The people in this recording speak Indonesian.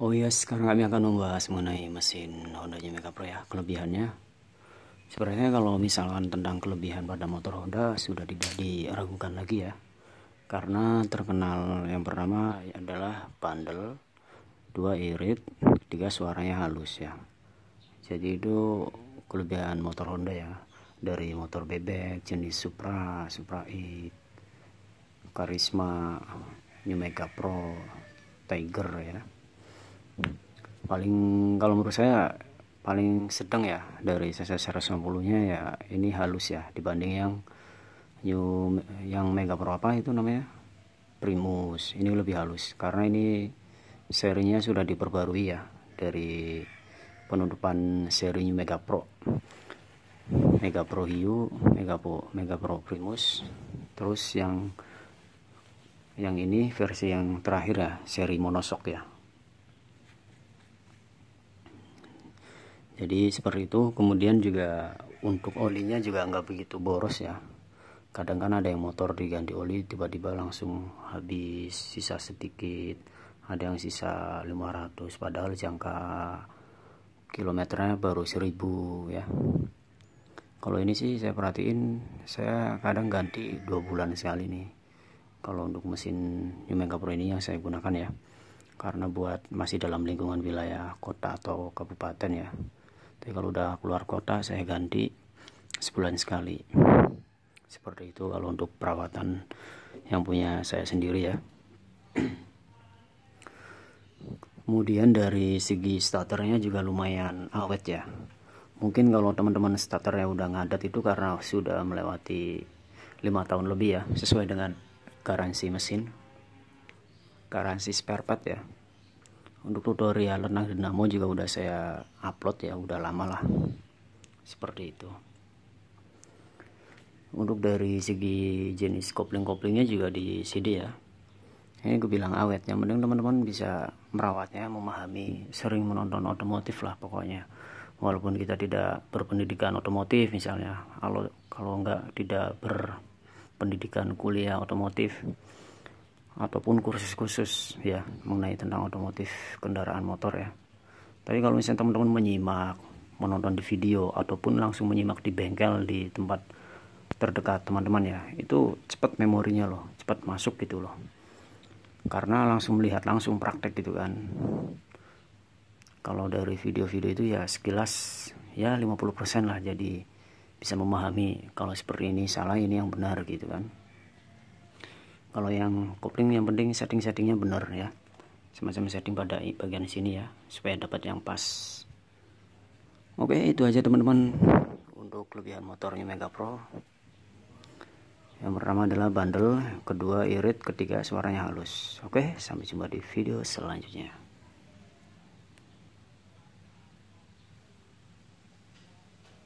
Oh iya, sekarang kami akan membahas mengenai mesin Honda Mega Pro ya, kelebihannya. Sebenarnya kalau misalkan tentang kelebihan pada motor Honda sudah tidak diragukan lagi ya. Karena terkenal yang pertama adalah bundle, dua irit, tiga suaranya halus ya. Jadi itu kelebihan motor Honda ya. Dari motor bebek jenis Supra, Supra E, Karisma, New Mega Pro, Tiger ya paling kalau menurut saya paling sedang ya dari CC 150 nya ya ini halus ya dibanding yang new yang mega pro apa itu namanya primus ini lebih halus karena ini serinya sudah diperbarui ya dari penutupan seri new mega pro mega pro hiu mega pro mega pro primus terus yang yang ini versi yang terakhir ya seri monosok ya jadi seperti itu kemudian juga untuk olinya juga nggak begitu boros ya kadang kan ada yang motor diganti oli tiba-tiba langsung habis sisa sedikit ada yang sisa 500 padahal jangka kilometernya baru 1000 ya kalau ini sih saya perhatiin saya kadang ganti dua bulan sekali nih kalau untuk mesin New Mega Pro ini yang saya gunakan ya karena buat masih dalam lingkungan wilayah kota atau kabupaten ya tapi kalau udah keluar kota saya ganti sebulan sekali seperti itu kalau untuk perawatan yang punya saya sendiri ya kemudian dari segi starternya juga lumayan awet ya mungkin kalau teman-teman starternya udah ngadat itu karena sudah melewati lima tahun lebih ya sesuai dengan garansi mesin garansi spare part ya untuk tutorial tentang dinamo juga udah saya upload ya udah lama lah seperti itu untuk dari segi jenis kopling-koplingnya juga di CD ya ini gue bilang awet yang penting teman-teman bisa merawatnya memahami sering menonton otomotif lah pokoknya walaupun kita tidak berpendidikan otomotif misalnya kalau kalau nggak tidak berpendidikan kuliah otomotif ataupun kursus khusus ya mengenai tentang otomotif kendaraan motor ya tapi kalau misalnya teman-teman menyimak menonton di video ataupun langsung menyimak di bengkel di tempat terdekat teman-teman ya itu cepat memorinya loh cepat masuk gitu loh karena langsung melihat langsung praktek gitu kan kalau dari video-video itu ya sekilas ya 50% lah jadi bisa memahami kalau seperti ini salah ini yang benar gitu kan kalau yang kopling yang penting setting-settingnya benar ya semacam setting pada bagian sini ya supaya dapat yang pas oke itu aja teman-teman untuk kelebihan motornya Mega Pro yang pertama adalah bandel kedua irit ketiga suaranya halus oke sampai jumpa di video selanjutnya